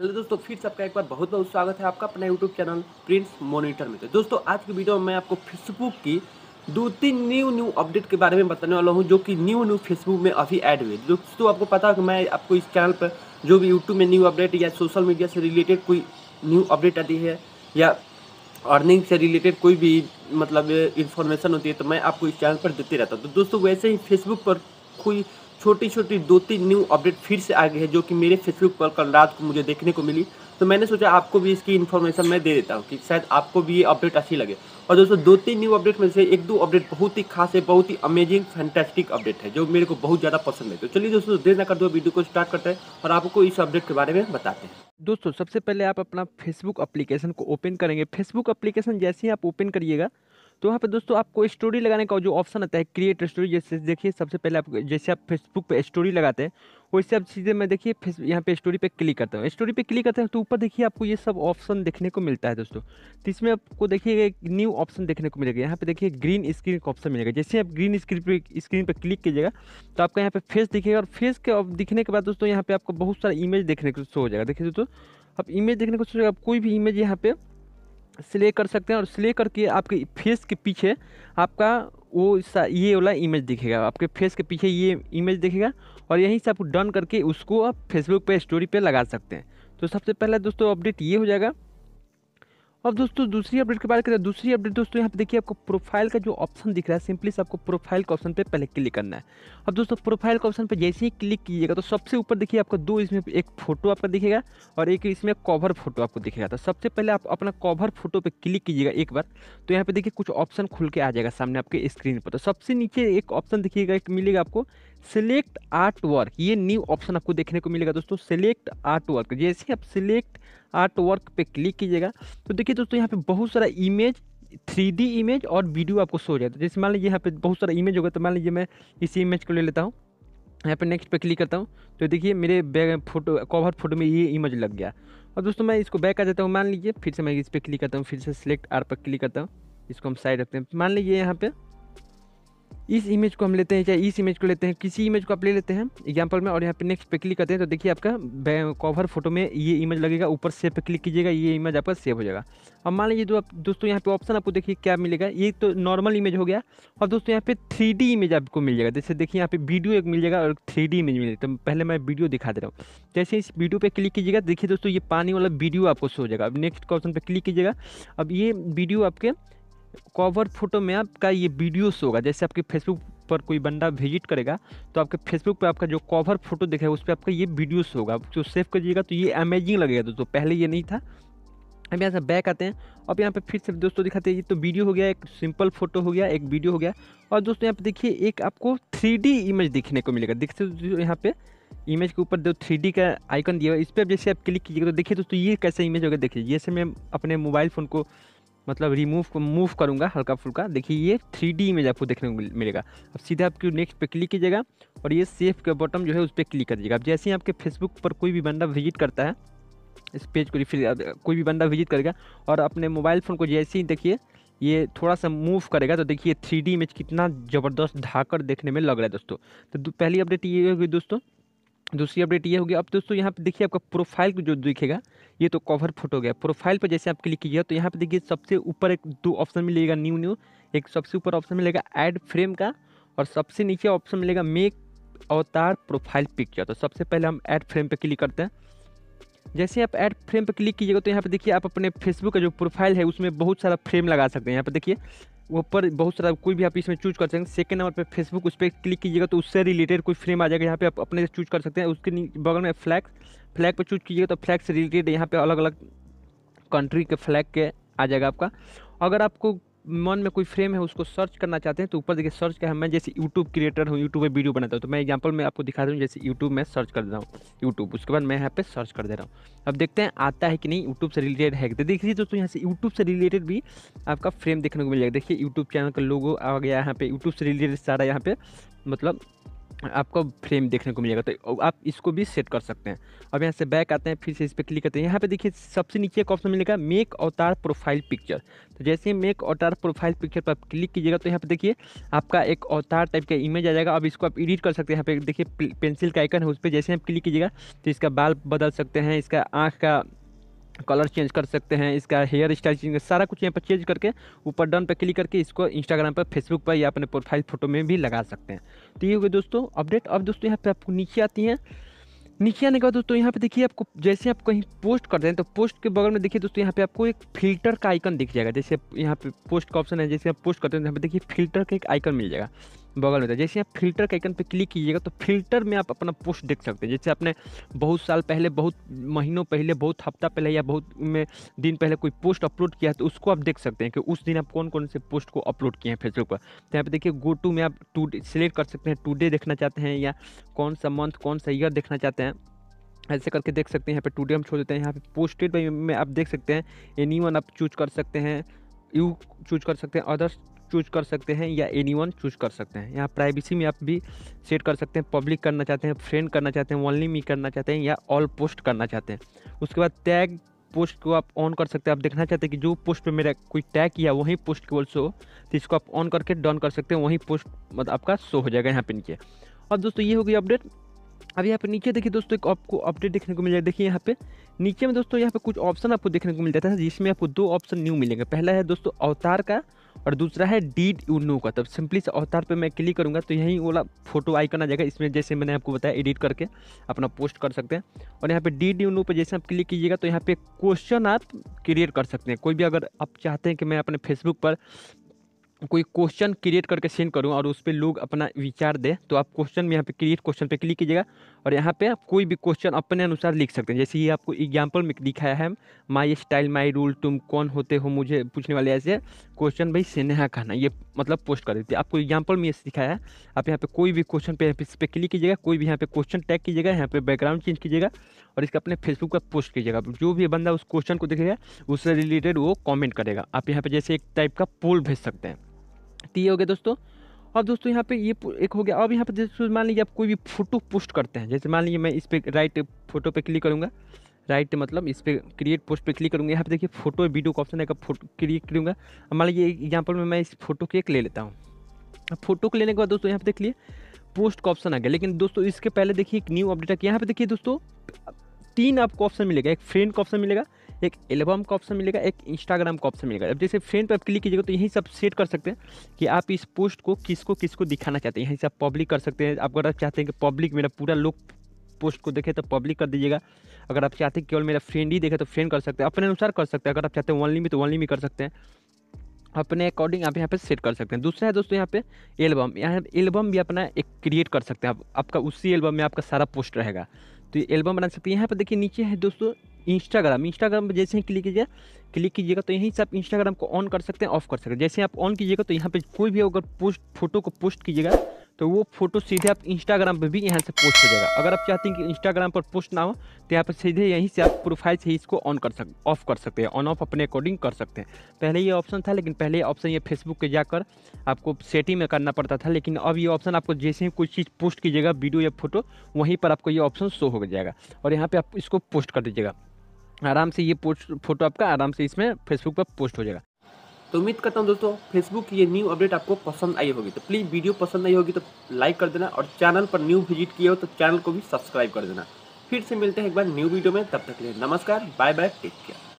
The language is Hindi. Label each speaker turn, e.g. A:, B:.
A: हेलो दोस्तों फिर से आपका एक बार बहुत बहुत स्वागत है आपका अपना यूट्यूब चैनल प्रिंस मोनिटर में तो दोस्तों आज की वीडियो में मैं आपको फेसबुक की दो तीन न्यू न्यू अपडेट के बारे में बताने वाला हूँ जो कि न्यू न्यू फेसबुक में अभी ऐड हुए दोस्तों आपको पता है कि मैं आपको इस चैनल पर जो भी यूट्यूब में न्यू अपडेट या सोशल मीडिया से रिलेटेड कोई न्यू अपडेट आती है या अर्निंग से रिलेटेड कोई भी मतलब इन्फॉर्मेशन होती है तो मैं आपको इस चैनल पर देते रहता हूँ तो दोस्तों वैसे ही फेसबुक पर कोई छोटी छोटी दो तीन न्यू अपडेट फिर से आ गई है जो कि मेरे फेसबुक पर कल रात को मुझे देखने को मिली तो मैंने सोचा आपको भी इसकी इन्फॉर्मेशन मैं दे देता हूँ कि शायद आपको भी ये अपडेट अच्छी लगे और दोस्तों दो तीन न्यू अपडेट में से एक दो अपडेट बहुत ही खास है बहुत ही अमेजिंग फैंटेस्टिक अपडेट है जो मेरे को बहुत ज़्यादा पसंद है तो चलिए दोस्तों देर ना कर दो वीडियो को स्टार्ट करते हैं और आपको इस अपडेट के बारे में बताते हैं दोस्तों सबसे पहले आप अपना फेसबुक अप्लीकेशन को ओपन करेंगे फेसबुक अप्लीकेशन जैसे ही आप ओपन करिएगा तो वहाँ पे दोस्तों आपको स्टोरी लगाने का जो ऑप्शन आता है क्रिएट स्टोरी जैसे देखिए सबसे पहले आप जैसे आप फेसबुक पे स्टोरी लगाते हैं वैसे आप चीज़ें मैं देखिए फेस यहाँ पे स्टोरी पे क्लिक करता हूँ स्टोरी पे क्लिक करते हैं तो ऊपर देखिए आपको ये सब ऑप्शन देखने को मिलता है दोस्तों तो इसमें आपको देखिए एक न्यू ऑप्शन देखने को मिलेगा यहाँ पे देखिए ग्रीन स्क्रीन का ऑप्शन मिलेगा जैसे आप ग्रीन स्क्रीन पर स्क्रीन पर क्लिक कीजिएगा तो आपका यहाँ पे फेस दिखेगा और फेस के दिखने के बाद दोस्तों यहाँ पे आपको बहुत सारा इमेज देखने को शो हो जाएगा देखिए दोस्तों आप इमेज देखने को शो जाएगा कोई भी इमेज यहाँ पे स्ले कर सकते हैं और स्ले करके आपके फेस के पीछे आपका वो ये वाला इमेज दिखेगा आपके फेस के पीछे ये इमेज दिखेगा और यहीं से आप डन करके उसको आप फेसबुक पे स्टोरी पे लगा सकते हैं तो सबसे पहले दोस्तों अपडेट ये हो जाएगा अब दोस्तों दूसरी अपडेट के बात करें दूसरी अपडेट दोस्तों यहाँ पे देखिए आपको प्रोफाइल का जो ऑप्शन दिख रहा है सिंपली से आपको प्रोफाइल के ऑप्शन पे पहले क्लिक करना है अब दोस्तों प्रोफाइल के ऑप्शन पे जैसे ही क्लिक कीजिएगा तो सबसे ऊपर देखिए आपको दो इसमें एक फोटो आपका दिखेगा और एक इसमें कवर फोटो आपको दिखेगा तो सबसे पहले आप अपना कवर फोटो पर क्लिक कीजिएगा एक बार तो यहाँ पर देखिए कुछ ऑप्शन खुल के आ जाएगा सामने आपके स्क्रीन पर तो सबसे नीचे एक ऑप्शन दिखिएगा एक मिलेगा आपको सिलेक्ट आर्ट वर्क ये न्यू ऑप्शन आपको देखने को मिलेगा दोस्तों सिलेक्ट आर्ट वर्क जैसे आप सिलेक्ट आर्ट वर्क पे क्लिक कीजिएगा तो देखिए दोस्तों यहाँ पे बहुत सारा इमेज थ्री डी इमेज और वीडियो आपको शो हो जाता है जैसे मान लीजिए यहाँ पे बहुत सारा इमेज होगा तो मान लीजिए मैं इसी इमेज को ले लेता हूँ यहाँ पे नेक्स्ट पे क्लिक करता हूँ तो देखिए मेरे बैग फोटो कवर फोटो में ये इमेज लग गया और दोस्तों मैं इसको बैक आ जाता हूँ मान लीजिए फिर से मैं इस पर क्लिक करता हूँ फिर से सिलेक्ट आर पर क्लिक करता हूँ इसको हम साइड रखते हैं मान लीजिए यहाँ पर इस इमेज को हम लेते हैं चाहे इस इमेज को लेते हैं किसी इमेज को आप ले लेते हैं एग्जाम्पल में और यहाँ पे नेक्स्ट पे क्लिक करते हैं तो देखिए आपका कवर फोटो में ये इमेज लगेगा ऊपर सेव पे क्लिक कीजिएगा ये इमेज आपका सेव हो जाएगा अब मान लीजिए तो आप दोस्तों यहाँ पे ऑप्शन आपको देखिए क्या मिलेगा ये तो नॉर्मल इमेज हो गया और दोस्तों यहाँ पे थ्री इमेज आपको मिल जाएगा जैसे देखिए यहाँ पे वीडियो एक मिल जाएगा और थ्री इमेज मिलेगा तो पहले मैं वीडियो दिखा दे रहा हूँ जैसे इस वीडियो पर क्लिक कीजिएगा देखिए दोस्तों ये पानी वाला वीडियो आपको शो हो जाएगा अब नेक्स्ट ऑप्शन पर क्लिक कीजिएगा अब ये वीडियो आपके कवर फोटो में आपका ये वीडियोस होगा जैसे आपके फेसबुक पर कोई बंदा विजिट करेगा तो आपके फेसबुक पर आपका जो कवर फोटो देखेगा उस पर आपका ये वीडियोस होगा जो सेव करिएगा तो ये अमेजिंग लगेगा दोस्तों पहले ये नहीं था अब यहाँ से बैक आते हैं अब यहाँ पे फिर से दोस्तों दिखाते हैं ये तो वीडियो हो गया एक सिंपल फोटो हो गया एक वीडियो हो गया और दोस्तों यहाँ पे देखिए एक आपको थ्री इमेज देखने को मिलेगा देखते यहाँ पे इमेज के ऊपर जो थ्री का आइकन दिया हुआ इस पर जैसे आप क्लिक कीजिएगा तो देखिए दोस्तों ये कैसा इमेज होगा देखिए जैसे मैं अपने मोबाइल फ़ोन को मतलब रिमूव मूव करूँगा हल्का फुल्का देखिए ये थ्री डी इमेज आपको देखने को मिलेगा अब सीधे आपके नेक्स्ट पे क्लिक कीजिएगा और ये सेफ के बटन जो है उस पर क्लिक कर दीजिएगा अब जैसे ही आपके फेसबुक पर कोई भी बंदा विजिट करता है इस पेज को रिफ्री कोई भी बंदा विजिट करेगा और अपने मोबाइल फ़ोन को जैसे ही देखिए ये थोड़ा सा मूव करेगा तो देखिए थ्री डी इमेज कितना ज़बरदस्त ढाकर देखने में लग रहा है दोस्तों तो पहली अपडेट ये होगी दोस्तों दूसरी अपडेट ये होगी अब दोस्तों यहाँ पे देखिए आपका प्रोफाइल जो दिखेगा ये तो कवर फोटो गया प्रोफाइल पर जैसे आप क्लिक किया तो यहाँ पे देखिए सबसे ऊपर एक दो ऑप्शन मिलेगा न्यू न्यू एक सबसे ऊपर ऑप्शन मिलेगा ऐड फ्रेम का और सबसे नीचे ऑप्शन मिलेगा मेक अवतार प्रोफाइल पिक्चर तो सबसे पहले हम ऐड फ्रेम पर क्लिक करते हैं जैसे आप ऐड फ्रेम पर क्लिक कीजिएगा तो यहाँ पर देखिए आप अपने फेसबुक का जो प्रोफाइल है उसमें बहुत सारा फ्रेम लगा सकते हैं यहाँ पर देखिए ऊपर बहुत सारा कोई भी आप इसमें चूज कर सकते हैं सेकंड नंबर पे फेसबुक उस पर क्लिक कीजिएगा तो उससे रिलेटेड कोई फ्रेम आ जाएगा यहाँ पे आप अपने से चूज कर सकते हैं उसके बगल में फ्लैग फ्लैग पर चूज कीजिएगा तो फ्लैग से रिलेटेड यहाँ पे अलग अलग कंट्री के फ्लैग के आ जाएगा आपका अगर आपको मन में कोई फ्रेम है उसको सर्च करना चाहते हैं तो ऊपर देखिए सर्च का है मैं जैसे यूट्यूब क्रिएटर हूँ यूट्यूब पर वीडियो बनाता हूँ तो मैं एग्जाम्पल में आपको दिखा दूँ जैसे यूट्यूब में सर्च कर देता हूँ यूट्यूब उसके बाद मैं यहाँ पे सर्च कर दे रहा हूँ अब देखते हैं आता है कि नहीं यूट्यूब से रिलेटेड है तो देखिए दोस्तों यहाँ से यूट्यूब से रिलेटेड भी आपका फ्रेम देखने को मिल जाएगा देखिए यूट्यूब चैनल का लोगो आ गया यहाँ पे यूट्यूब से रिलेटेड सारा यहाँ पे मतलब आपको फ्रेम देखने को मिलेगा तो आप इसको भी सेट कर सकते हैं अब यहाँ से बैक आते हैं फिर से इस पर क्लिक करते हैं यहाँ पे देखिए सबसे नीचे एक ऑप्शन मिलेगा मेक अवतार प्रोफाइल पिक्चर तो जैसे मेक अवतार प्रोफाइल पिक्चर पर आप क्लिक कीजिएगा तो यहाँ पे देखिए आपका एक अवतार टाइप का इमेज आ जाएगा अब इसको आप एडिट कर सकते हैं यहाँ पे देखिए पेंसिल का आइकन है उस पर जैसे आप क्लिक कीजिएगा तो इसका बाल बदल सकते हैं इसका आँख का कलर चेंज कर सकते हैं इसका हेयर स्टाइल चेंज सारा कुछ यहाँ पर चेंज करके ऊपर डन पर क्लिक करके इसको इंस्टाग्राम पर फेसबुक पर या अपने प्रोफाइल फ़ोटो में भी लगा सकते हैं तो ये हो गया दोस्तों अपडेट अब दोस्तों यहाँ पर आपको नीचे आती हैं नीचे आने के बाद दोस्तों यहाँ पे देखिए आपको जैसे आप कहीं पोस्ट करते हैं तो पोस्ट के बगल में देखिए दोस्तों यहाँ पे आपको एक फिल्टर का आइकन दिख जाएगा जैसे यहाँ पे पोस्ट का ऑप्शन है जैसे आप पोस्ट करते हैं तो यहाँ पे देखिए फिल्टर का एक आइकन मिल जाएगा बगल में था जैसे आप फिल्टर के आइकन पर क्लिक कीजिएगा तो फिल्टर में आप अपना पोस्ट देख सकते हैं जैसे आपने बहुत साल पहले बहुत महीनों पहले बहुत हफ्ता पहले या बहुत में दिन पहले कोई पोस्ट अपलोड किया है तो उसको आप देख सकते हैं कि उस दिन आप कौन कौन से पोस्ट को अपलोड किए हैं फेसबुक पर तो यहाँ पर देखिए गो टू में आप टू सेलेक्ट कर सकते हैं टू डे देखना चाहते हैं या कौन सा मंथ कौन सा ईयर देखना चाहते हैं ऐसे करके देख सकते हैं यहाँ पे टूडे हम छोड़ देते हैं यहाँ पे पोस्टेड में आप देख सकते हैं एनी वन आप चूज कर सकते हैं यू चूज कर सकते हैं अदर्स चूज कर सकते हैं या एनी वन चूज कर सकते हैं यहाँ प्राइवेसी में आप भी सेट कर सकते हैं पब्लिक करना चाहते हैं फ्रेंड करना चाहते हैं ओनली मी करना चाहते हैं या ऑल पोस्ट करना चाहते हैं उसके बाद टैग पोस्ट को आप ऑन कर सकते हैं आप देखना चाहते हैं कि जो पोस्ट पे मेरा कोई टैग किया वहीं पोस्ट केवल शो हो तो इसको आप ऑन करके डन कर सकते हैं वहीं पोस्ट मतलब आपका शो हो जाएगा यहाँ पे नीचे और दोस्तों ये होगी अपडेट अब यहाँ पे नीचे देखिए दोस्तों एक आपको अपडेट देखने को मिल जाएगा देखिए यहाँ पे नीचे में दोस्तों यहाँ पे कुछ ऑप्शन आपको देखने को मिल जाता है जिसमें आपको दो ऑप्शन न्यू मिलेंगे पहला है दोस्तों अवतार का और दूसरा है डीड यू नो का तब सिंपली से अवतार पे मैं क्लिक करूँगा तो यहीं वाला फोटो आइकन आ जाएगा इसमें जैसे मैंने आपको बताया एडिट करके अपना पोस्ट कर सकते हैं और यहाँ पे डीड यू नो पर जैसे आप क्लिक कीजिएगा तो यहाँ पे क्वेश्चन आप क्रिएट कर सकते हैं कोई भी अगर आप चाहते हैं कि मैं अपने फेसबुक पर कोई क्वेश्चन क्रिएट करके सेंड करूँ और उस पर लोग अपना विचार दें तो आप क्वेश्चन में यहाँ पे क्रिएट क्वेश्चन पे क्लिक कीजिएगा और यहाँ पे आप कोई भी क्वेश्चन अपने अनुसार लिख सकते हैं जैसे ये आपको एग्जाम्पल में दिखाया है माई स्टाइल माई रूल तुम कौन होते हो मुझे पूछने वाले ऐसे क्वेश्चन भाई स्नेहा कहना ये मतलब पोस्ट कर देते हैं आपको एग्जाम्पल में ये दिखाया है आप यहाँ पे कोई भी क्वेश्चन पे यहाँ पे इस पर क्लिक कीजिएगा कोई भी यहाँ पे क्वेश्चन टैग कीजिएगा यहाँ पे बैकग्राउंड चेंज कीजिएगा और इसका अपने फेसबुक पर पोस्ट कीजिएगा जो भी बंदा उस क्वेश्चन को देखेगा उससे रिलेटेड वो कॉमेंट करेगा आप यहाँ पर जैसे एक टाइप का पोल भेज सकते हैं तो ये हो गया दोस्तों अब दोस्तों यहाँ पे ये एक हो गया अब यहाँ पे जैसे मान लीजिए आप कोई भी फोटो पोस्ट करते हैं जैसे मान लीजिए मैं इस पर राइट फोटो पे क्लिक करूँगा राइट मतलब इस पर क्रिएट पोस्ट पे क्लिक करूँगा यहाँ पे देखिए फोटो वीडियो का ऑप्शन है फोटो क्रिएट करूँगा मान लीजिए एग्जाम्पल में मैं इस फोटो की एक ले लेता हूँ फोटो को लेने के बाद दोस्तों यहाँ पे देख लिए पोस्ट का ऑप्शन आ गया लेकिन दोस्तों इसके पहले देखिए एक न्यू अपडेट है यहाँ पे देखिए दोस्तों तीन आपको ऑप्शन मिलेगा एक फ्रेंड का ऑप्शन मिलेगा एक एल्बम का ऑप्शन मिलेगा एक इंस्टाग्राम का ऑप्शन मिलेगा अब जैसे फ्रेंड पर आप क्लिक कीजिएगा तो यहीं से आप सेट कर सकते हैं कि आप इस पोस्ट को किसको किसको दिखाना चाहते हैं यहीं से आप पब्लिक कर सकते हैं आप अगर आप चाहते हैं कि पब्लिक मेरा पूरा लोग पोस्ट को देखे तो पब्लिक कर दीजिएगा अगर आप चाहते हैं केवल मेरा फ्रेंड ही देखे तो फ्रेंड कर सकते हैं अपने अनुसार कर सकते हैं अगर आप चाहते हैं ओनली में तो ओनली में कर सकते हैं अपने अकॉर्डिंग आप यहाँ पे सेट कर सकते हैं दूसरा है दोस्तों यहाँ पे एल्बम यहाँ एल्बम भी अपना एक क्रिएट कर सकते हैं आप आपका उसी एल्बम में आपका सारा पोस्ट रहेगा तो ये एल्बम बना सकते हैं यहाँ पर देखिए नीचे है दोस्तों इंस्टाग्राम इंस्टाग्राम पर जैसे ही क्लिक कीजिएगा क्लिक कीजिएगा तो यहीं से आप इंस्टाग्राम को ऑन कर सकते हैं ऑफ कर सकते हैं जैसे आप ऑन कीजिएगा तो यहाँ पर कोई भी अगर पोस्ट फोटो को पोस्ट कीजिएगा तो वो फोटो सीधे आप इंस्टाग्राम पर भी यहाँ से पोस्ट हो जाएगा अगर आप चाहते हैं कि इंस्टाग्राम पर पोस्ट ना हो तो यहाँ पर सीधे यहीं से आप प्रोफाइल से ही इसको ऑन कर सक ऑफ कर सकते हैं ऑन ऑफ अपने अकॉर्डिंग कर सकते हैं पहले ये ऑप्शन था लेकिन पहले ऑप्शन ये फेसबुक के जाकर आपको सेटिंग में करना पड़ता था लेकिन अब ये ऑप्शन आपको जैसे ही कोई चीज़ पोस्ट कीजिएगा वीडियो या फोटो वहीं पर आपको ये ऑप्शन शो हो जाएगा और यहाँ पर आप इसको पोस्ट कर दीजिएगा आराम से ये पोस्ट फोटो आपका आराम से इसमें फेसबुक पर पोस्ट हो जाएगा तो उम्मीद करता हूँ दोस्तों फेसबुक की ये न्यू अपडेट आपको पसंद आई होगी तो प्लीज़ वीडियो पसंद आई होगी तो लाइक कर देना और चैनल पर न्यू विजिट किए हो तो चैनल को भी सब्सक्राइब कर देना फिर से मिलते हैं एक बार न्यू वीडियो में तब तक के लिए नमस्कार बाय बाय टेक केयर